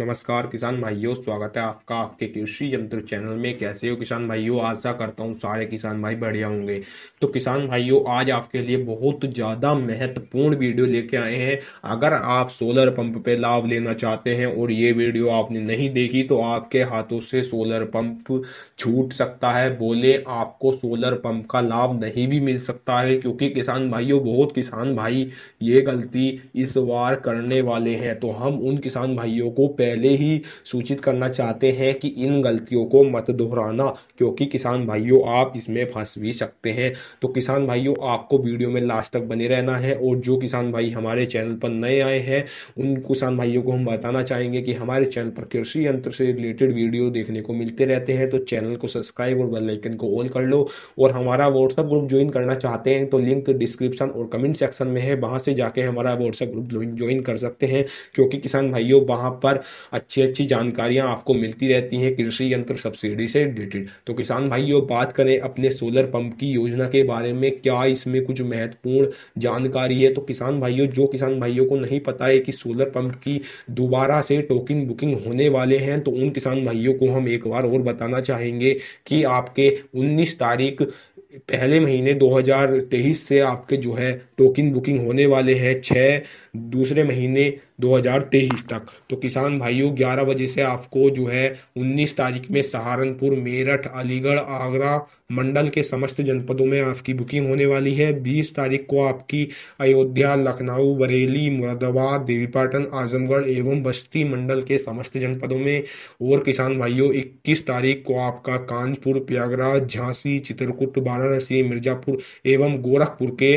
नमस्कार किसान भाइयों स्वागत है आपका आपके कृषि यंत्र चैनल में कैसे हो किसान भाइयों आशा करता हूँ सारे किसान भाई बढ़िया होंगे तो किसान भाइयों आज आपके लिए बहुत ज़्यादा महत्वपूर्ण वीडियो लेके आए हैं अगर आप सोलर पंप पे लाभ लेना चाहते हैं और ये वीडियो आपने नहीं देखी तो आपके हाथों से सोलर पंप छूट सकता है बोले आपको सोलर पंप का लाभ नहीं भी मिल सकता है क्योंकि किसान भाइयों बहुत किसान भाई ये गलती इस बार करने वाले हैं तो हम उन किसान भाइयों को पहले ही सूचित करना चाहते हैं कि इन गलतियों को मत दोहराना क्योंकि किसान भाइयों आप इसमें फंस भी सकते हैं तो किसान भाइयों आपको वीडियो में लास्ट तक बने रहना है और जो किसान भाई हमारे चैनल पर नए आए हैं उन किसान भाइयों को हम बताना चाहेंगे कि हमारे चैनल पर कृषि यंत्र से रिलेटेड वीडियो देखने को मिलते रहते हैं तो चैनल को सब्सक्राइब और बेलाइकन को ऑन कर लो और हमारा व्हाट्सअप ग्रुप ज्वाइन करना चाहते हैं तो लिंक डिस्क्रिप्शन और कमेंट सेक्शन में है वहाँ से जाके हमारा व्हाट्सअप ग्रुप ज्वाइन कर सकते हैं क्योंकि किसान भाइयों वहाँ पर अच्छी अच्छी जानकारियां आपको मिलती रहती हैं कृषि यंत्र सब्सिडी से रिलेटेड तो किसान भाइयों बात करें अपने सोलर पंप की योजना के बारे में क्या इसमें कुछ महत्वपूर्ण जानकारी है तो किसान भाइयों जो किसान भाइयों को नहीं पता है कि सोलर पंप की दोबारा से टोकन बुकिंग होने वाले हैं तो उन किसान भाइयों को हम एक बार और बताना चाहेंगे कि आपके 19 तारीख पहले महीने 2023 से आपके जो है टोकन बुकिंग होने वाले हैं छः दूसरे महीने 2023 तक तो किसान भाइयों 11 बजे से आपको जो है 19 तारीख में सहारनपुर मेरठ अलीगढ़ आगरा मंडल के समस्त जनपदों में आपकी बुकिंग होने वाली है 20 तारीख को आपकी अयोध्या लखनऊ बरेली मुरादाबाद देवीपाटन आजमगढ़ एवं बस्ती मंडल के समस्त जनपदों में और किसान भाइयों 21 तारीख को आपका कानपुर प्रयागराज झांसी चित्रकूट वाराणसी मिर्जापुर एवं गोरखपुर के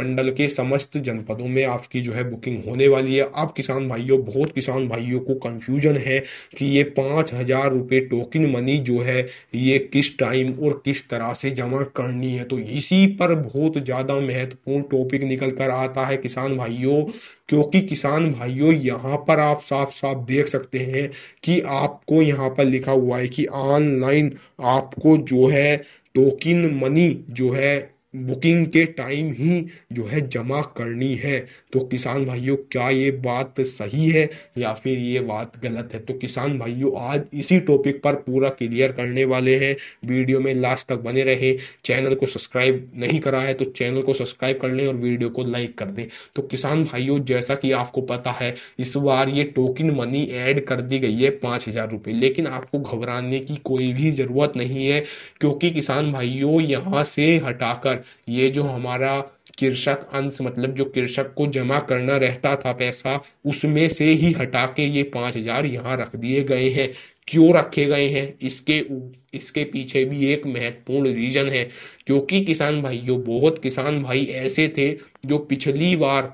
मंडल के समस्त जनपदों में आपकी जो है बुकिंग होने वाली है आप किसान भाइयों बहुत किसान भाइयों को कंफ्यूजन है कि ये पाँच हज़ार रुपये टोकन मनी जो है ये किस टाइम और किस तरह से जमा करनी है तो इसी पर बहुत ज़्यादा महत्वपूर्ण टॉपिक निकल कर आता है किसान भाइयों क्योंकि किसान भाइयों यहाँ पर आप साफ साफ देख सकते हैं कि आपको यहाँ पर लिखा हुआ है कि ऑनलाइन आपको जो है टोकिन मनी जो है बुकिंग के टाइम ही जो है जमा करनी है तो किसान भाइयों क्या ये बात सही है या फिर ये बात गलत है तो किसान भाइयों आज इसी टॉपिक पर पूरा क्लियर करने वाले हैं वीडियो में लास्ट तक बने रहे चैनल को सब्सक्राइब नहीं करा है तो चैनल को सब्सक्राइब कर लें और वीडियो को लाइक कर दें तो किसान भाइयों जैसा कि आपको पता है इस बार ये टोकन मनी ऐड कर दी गई है पाँच हज़ार रुपये लेकिन आपको घबराने की कोई भी ज़रूरत नहीं है क्योंकि किसान भाइयों यहाँ से हटाकर ये जो हमारा कृषक अंश मतलब जो कृषक को जमा करना रहता था पैसा उसमें से ही हटा के ये पाँच हजार यहाँ रख दिए गए हैं क्यों रखे गए हैं इसके इसके पीछे भी एक महत्वपूर्ण रीजन है क्योंकि किसान भाइयों बहुत किसान भाई ऐसे थे जो पिछली बार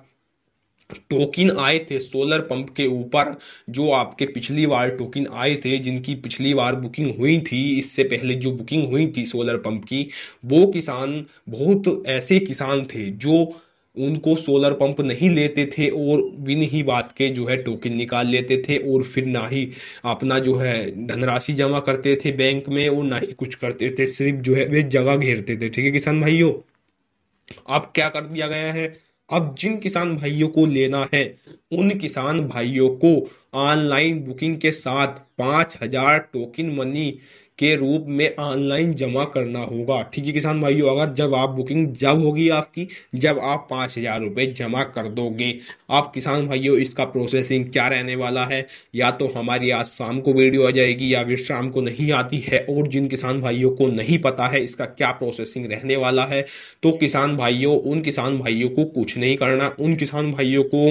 टोकन आए थे सोलर पंप के ऊपर जो आपके पिछली बार टोकन आए थे जिनकी पिछली बार बुकिंग हुई थी इससे पहले जो बुकिंग हुई थी सोलर पंप की वो किसान बहुत ऐसे किसान थे जो उनको सोलर पंप नहीं लेते थे और बिन ही बात के जो है टोकन निकाल लेते थे और फिर ना ही अपना जो है धनराशि जमा करते थे बैंक में और ना ही कुछ करते थे सिर्फ जो है वे जगह घेरते थे ठीक है किसान भाइयों अब क्या कर दिया गया है अब जिन किसान भाइयों को लेना है उन किसान भाइयों को ऑनलाइन बुकिंग के साथ पाँच हजार टोकन मनी के रूप में ऑनलाइन जमा करना होगा ठीक है किसान भाइयों अगर जब आप बुकिंग जब होगी आपकी जब आप पाँच हज़ार रुपये जमा कर दोगे आप किसान भाइयों इसका प्रोसेसिंग क्या रहने वाला है या तो हमारी आज शाम को वीडियो आ जाएगी या फिर शाम को नहीं आती है और जिन किसान भाइयों को नहीं पता है इसका क्या प्रोसेसिंग रहने वाला है तो किसान भाइयों उन किसान भाइयों को कुछ नहीं करना उन किसान भाइयों को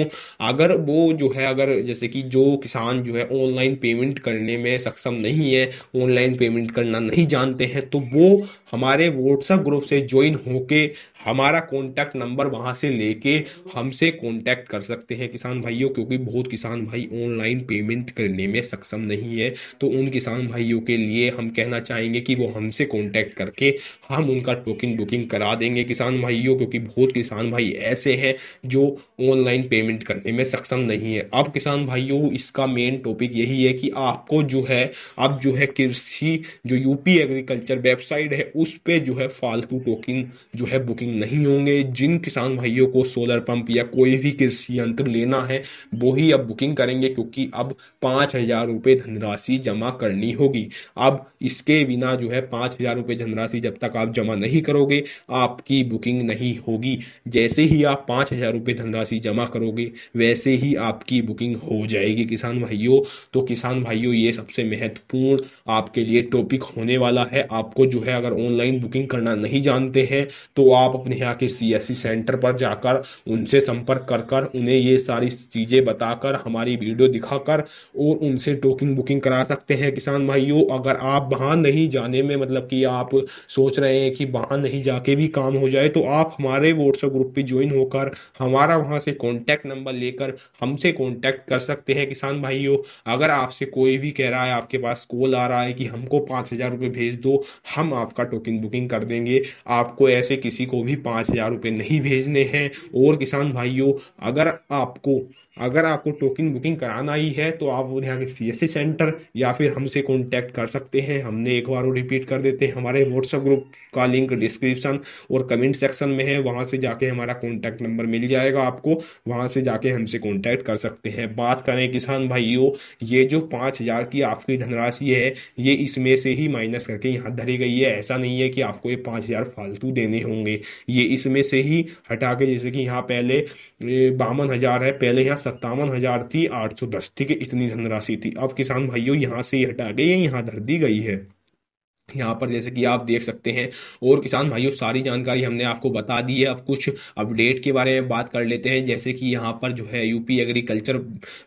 अगर वो जो है अगर जैसे कि जो किसान जो है ऑनलाइन पेमेंट करने में सक्षम नहीं है ऑनलाइन पेमेंट पेमेंट करना नहीं जानते हैं तो वो हमारे व्हाट्सएप ग्रुप से ज्वाइन होके हमारा कॉन्टैक्ट नंबर वहाँ से लेके हमसे कॉन्टैक्ट कर सकते हैं किसान भाइयों क्योंकि बहुत किसान भाई ऑनलाइन पेमेंट करने में सक्षम नहीं है तो उन किसान भाइयों के लिए हम कहना चाहेंगे कि वो हमसे कॉन्टैक्ट करके हम उनका टोकन बुकिंग करा देंगे किसान भाइयों क्योंकि बहुत किसान भाई ऐसे हैं जो ऑनलाइन पेमेंट करने में सक्षम नहीं है अब किसान भाइयों इसका मेन टॉपिक यही है कि आपको जो है अब जो है कृषि जो यूपी एग्रीकल्चर वेबसाइट है उस पर जो है फालतू टोकन जो है बुकिंग नहीं होंगे जिन किसान भाइयों को सोलर पंप या कोई भी कृषि यंत्र लेना है वो ही अब बुकिंग करेंगे क्योंकि अब पाँच हज़ार रुपये धनराशि जमा करनी होगी अब इसके बिना जो है पाँच हज़ार रुपये धनराशि जब तक आप जमा नहीं करोगे आपकी बुकिंग नहीं होगी जैसे ही आप पाँच हज़ार रुपये धनराशि जमा करोगे वैसे ही आपकी बुकिंग हो जाएगी किसान भाइयों तो किसान भाइयों ये सबसे महत्वपूर्ण आपके लिए टॉपिक होने वाला है आपको जो है अगर ऑनलाइन बुकिंग करना नहीं जानते हैं तो आप अपने यहाँ के सी एस सेंटर पर जाकर उनसे संपर्क कर कर उन्हें ये सारी चीज़ें बताकर हमारी वीडियो दिखाकर और उनसे टोकिंग बुकिंग करा सकते हैं किसान भाइयों अगर आप वहाँ नहीं जाने में मतलब कि आप सोच रहे हैं कि वहाँ नहीं जाके भी काम हो जाए तो आप हमारे व्हाट्सएप ग्रुप पर ज्वाइन होकर हमारा वहाँ से कॉन्टैक्ट नंबर लेकर हमसे कॉन्टैक्ट कर सकते हैं किसान भाइयों अगर आपसे कोई भी कह रहा है आपके पास कॉल आ रहा है कि हमको पाँच हज़ार रुपये भेज दो हम आपका टोकन बुकिंग कर देंगे आपको ऐसे किसी को भी पाँच हज़ार रुपये नहीं भेजने हैं और किसान भाइयों अगर आपको अगर आपको टोकन बुकिंग कराना ही है तो आप यहाँ के सी एस सी सेंटर या फिर हमसे कॉन्टैक्ट कर सकते हैं हमने एक बार और रिपीट कर देते हैं हमारे व्हाट्सअप ग्रुप का लिंक डिस्क्रिप्शन और कमेंट सेक्शन में है वहाँ से जाके हमारा कॉन्टैक्ट नंबर मिल जाएगा आपको वहाँ से जाके हमसे कॉन्टैक्ट कर सकते हैं बात करें किसान भाइयों ये जो पाँच हज़ार की आपकी धनराशि है ये इसमें से ही माइनस करके यहाँ धरी गई है ऐसा नहीं है कि आपको ये पाँच हज़ार फालतू देने होंगे ये इसमें से ही हटा के जैसे कि यहाँ पहले बावन हज़ार है पहले यहाँ सत्तावन हज़ार थी आठ सौ दस ठीक है इतनी धनराशि थी अब किसान भाइयों यहाँ से ही हटा के ये यहाँ धर दी गई है यहाँ पर जैसे कि आप देख सकते हैं और किसान भाइयों सारी जानकारी हमने आपको बता दी है अब कुछ अपडेट के बारे में बात कर लेते हैं जैसे कि यहाँ पर जो है यूपी एग्रीकल्चर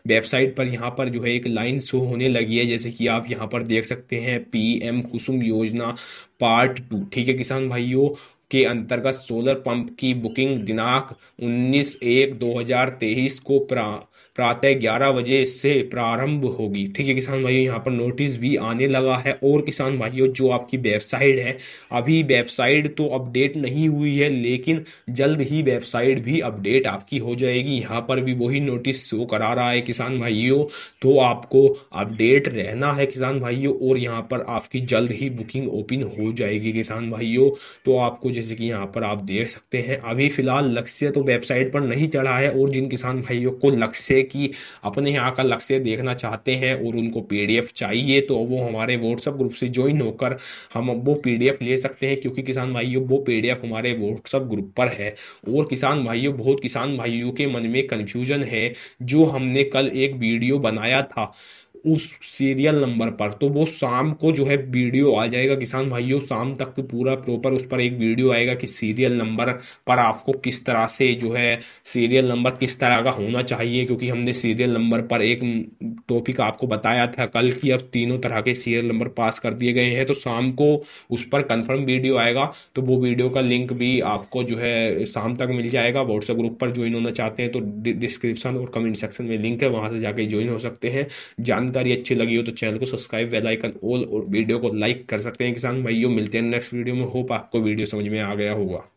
वेबसाइट पर यहाँ पर जो है एक लाइन शो होने लगी है जैसे कि आप यहाँ पर देख सकते हैं पीएम कुसुम योजना पार्ट टू ठीक है किसान भाइयों के अंतर्गत सोलर पंप की बुकिंग दिनांक 19 एक 2023 को प्रा प्रातः ग्यारह बजे से प्रारंभ होगी ठीक है किसान भाइयों यहाँ पर नोटिस भी आने लगा है और किसान भाइयों जो आपकी वेबसाइट है अभी वेबसाइट तो अपडेट नहीं हुई है लेकिन जल्द ही वेबसाइट भी अपडेट आपकी हो जाएगी यहाँ पर भी वही नोटिस शो करा रहा है किसान भाइयों तो आपको अपडेट रहना है किसान भाइयों और यहाँ पर आपकी जल्द ही बुकिंग ओपन हो जाएगी किसान भाइयों तो आपको जैसे कि यहाँ पर आप देख सकते हैं अभी फ़िलहाल लक्ष्य तो वेबसाइट पर नहीं चढ़ा है और जिन किसान भाइयों को लक्ष्य की अपने यहाँ का लक्ष्य देखना चाहते हैं और उनको पी चाहिए तो वो हमारे व्हाट्सअप ग्रुप से ज्वाइन होकर हम वो पी ले सकते हैं क्योंकि किसान भाइयों वो पी हमारे व्हाट्सअप ग्रुप पर है और किसान भाइयों बहुत किसान भाइयों के मन में कन्फ्यूजन है जो हमने कल एक वीडियो बनाया था उस सीरियल नंबर पर तो वो शाम को जो है वीडियो आ जाएगा किसान भाइयों शाम तक पूरा प्रॉपर उस पर एक वीडियो आएगा कि सीरियल नंबर पर आपको किस तरह से जो है सीरियल नंबर किस तरह का होना चाहिए क्योंकि हमने सीरियल नंबर पर एक टॉपिक आपको बताया था कल कि अब तीनों तरह के सीरियल नंबर पास कर दिए गए हैं तो शाम को उस पर कन्फर्म वीडियो आएगा तो वो वीडियो का लिंक भी आपको जो है शाम तक मिल जाएगा व्हाट्सएप ग्रुप पर ज्वाइन होना चाहते हैं तो डिस्क्रिप्शन और कमेंट सेक्शन में लिंक है वहाँ से जाके ज्वाइन हो सकते हैं जान जानकारी अच्छी लगी हो तो चैनल को सब्सक्राइब बेल आइकन ऑल और वीडियो को लाइक कर सकते हैं किसान भाइयों मिलते हैं नेक्स्ट वीडियो में होप आपको वीडियो समझ में आ गया होगा